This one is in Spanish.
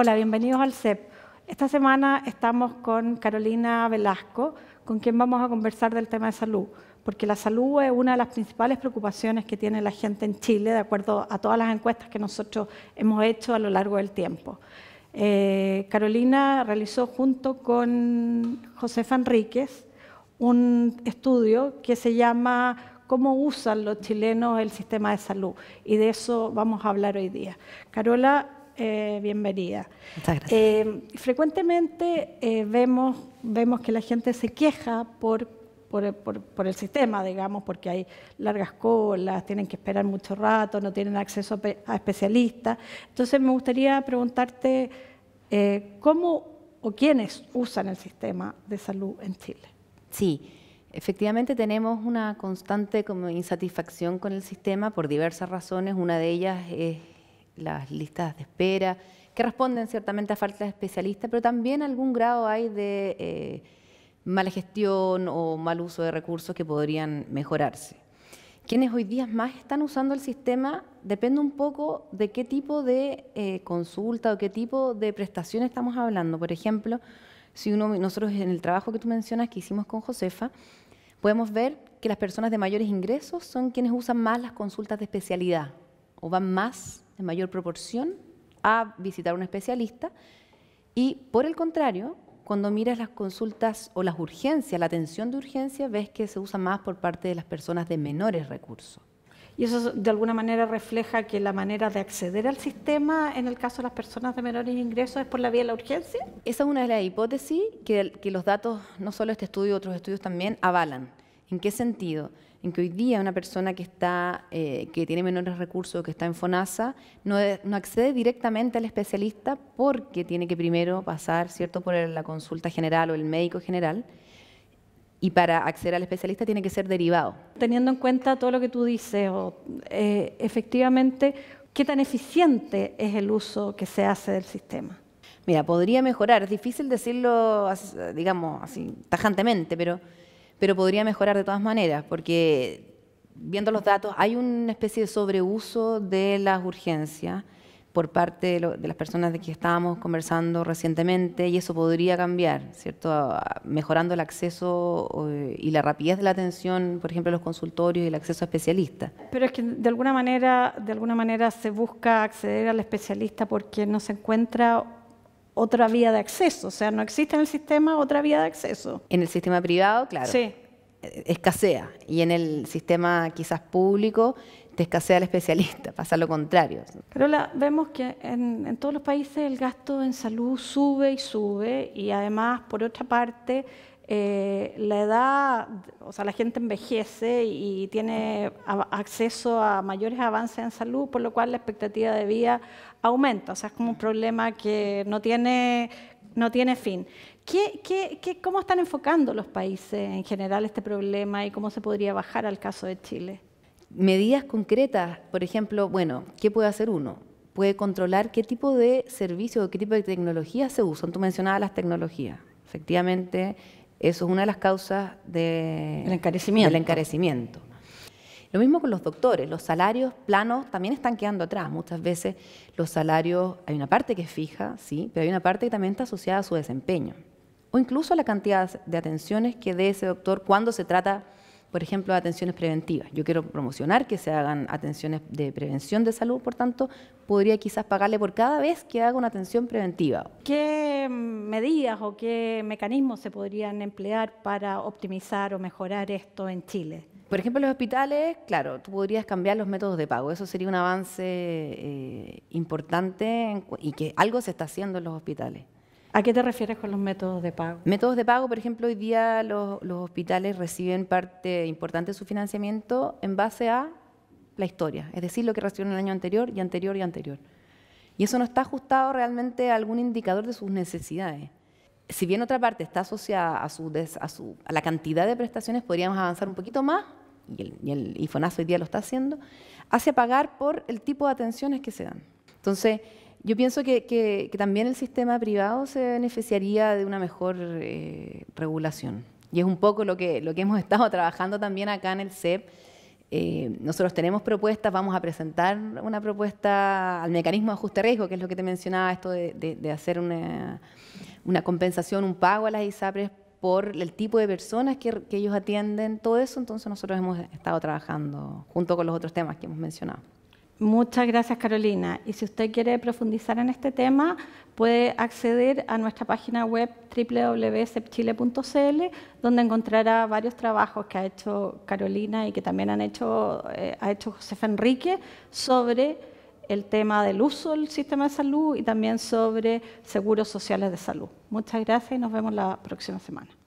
Hola, bienvenidos al CEP. Esta semana estamos con Carolina Velasco, con quien vamos a conversar del tema de salud, porque la salud es una de las principales preocupaciones que tiene la gente en Chile, de acuerdo a todas las encuestas que nosotros hemos hecho a lo largo del tiempo. Eh, Carolina realizó junto con Josefa Enríquez un estudio que se llama cómo usan los chilenos el sistema de salud. Y de eso vamos a hablar hoy día. Carola eh, bienvenida. Muchas gracias. Eh, frecuentemente eh, vemos, vemos que la gente se queja por por, el sistema, digamos, porque hay largas colas, tienen que esperar mucho rato, no tienen acceso a especialistas. Entonces me gustaría preguntarte cómo o quiénes usan el sistema de salud en Chile. Sí, efectivamente tenemos una constante como insatisfacción con el sistema por diversas razones. Una de ellas es las listas de espera, que responden ciertamente a falta de especialistas, pero también algún grado hay de eh, mala gestión o mal uso de recursos que podrían mejorarse. Quienes hoy día más están usando el sistema depende un poco de qué tipo de eh, consulta o qué tipo de prestación estamos hablando. Por ejemplo, si uno, nosotros en el trabajo que tú mencionas que hicimos con Josefa, podemos ver que las personas de mayores ingresos son quienes usan más las consultas de especialidad, o van más en mayor proporción a visitar a un especialista y por el contrario, cuando miras las consultas o las urgencias, la atención de urgencia, ves que se usa más por parte de las personas de menores recursos. Y eso de alguna manera refleja que la manera de acceder al sistema en el caso de las personas de menores ingresos es por la vía de la urgencia. Esa es una de las hipótesis que, que los datos, no solo este estudio, otros estudios también avalan. ¿En qué sentido? En que hoy día una persona que, está, eh, que tiene menores recursos, que está en FONASA, no, accede directamente al especialista porque tiene que primero pasar ¿cierto? por la consulta general o el médico general y para acceder al especialista tiene que ser derivado. Teniendo en cuenta todo lo que tú dices, o, eh, efectivamente, ¿qué tan eficiente es el uso que se hace del sistema? Mira, podría mejorar, es difícil decirlo, digamos, así, tajantemente, pero pero podría mejorar de todas maneras, porque viendo los datos, hay una especie de sobreuso de las urgencias por parte de, las personas de que estábamos conversando recientemente y eso podría cambiar, ¿cierto? Mejorando el acceso y la rapidez de la atención, por ejemplo, a los consultorios y el acceso a especialistas. Pero es que de alguna manera, de alguna manera se busca acceder al especialista porque no se encuentra otra vía de acceso. O sea, no existe en el sistema otra vía de acceso. En el sistema privado, claro. Eh, escasea. Y en el sistema quizás público, te escasea el especialista, pasa lo contrario. Pero vemos que en, en, todos los países el gasto en salud sube y sube y además, por otra parte, eh, la edad, o sea, la gente envejece y tiene acceso a mayores avances en salud, por lo cual la expectativa de vida aumenta. O sea, es como un mm. problema que no tiene, no tiene fin. ¿Qué, cómo están enfocando los países en general este problema y cómo se podría bajar al caso de Chile? Medidas concretas, por ejemplo, bueno, ¿qué puede hacer uno? Puede controlar qué tipo de servicios o qué tipo de tecnologías se usan. Tú mencionabas las tecnologías. Efectivamente, eso es una de las causas encarecimiento. del encarecimiento. Lo mismo con los doctores, los salarios planos también están quedando atrás. Muchas veces los salarios, hay una parte que es fija, sí, pero hay una parte que también está asociada a su desempeño. O incluso a la cantidad de atenciones que dé ese doctor cuando se trata por ejemplo, atenciones preventivas. Yo quiero promocionar que se hagan atenciones de prevención de salud, por tanto, podría quizás pagarle por cada vez que haga una atención preventiva. ¿Qué medidas o qué mecanismos se podrían emplear para optimizar o mejorar esto en Chile? Por ejemplo, los hospitales, claro, tú podrías cambiar los métodos de pago. Eso sería un avance eh, importante y que algo se está haciendo en los hospitales. ¿A qué te refieres con los métodos de pago? Métodos de pago, por ejemplo, hoy día los, hospitales reciben parte importante de su financiamiento en base a la historia, es decir, lo que recibieron el año anterior y anterior y anterior. Y eso no está ajustado realmente a algún indicador de sus necesidades. Si bien otra parte está asociada a, su, a, la cantidad de prestaciones, podríamos avanzar un poquito más, y el, y el hoy día lo está haciendo, hacia pagar por el tipo de atenciones que se dan. Entonces, yo pienso que, también el sistema privado se beneficiaría de una mejor eh, regulación. Y es un poco lo que, lo que hemos estado trabajando también acá en el CEP. Eh, nosotros tenemos propuestas, vamos a presentar una propuesta al mecanismo de ajuste de riesgo, que es lo que te mencionaba, esto de, hacer una, compensación, un pago a las ISAPRES por el tipo de personas que ellos atienden, todo eso, entonces nosotros hemos estado trabajando junto con los otros temas que hemos mencionado. Muchas gracias, Carolina. Y si usted quiere profundizar en este tema, puede acceder a nuestra página web www.sepchile.cl, donde encontrará varios trabajos que ha hecho Carolina y que también han hecho, eh, ha hecho Josefa Enrique sobre el tema del uso del sistema de salud y también sobre seguros sociales de salud. Muchas gracias y nos vemos la próxima semana.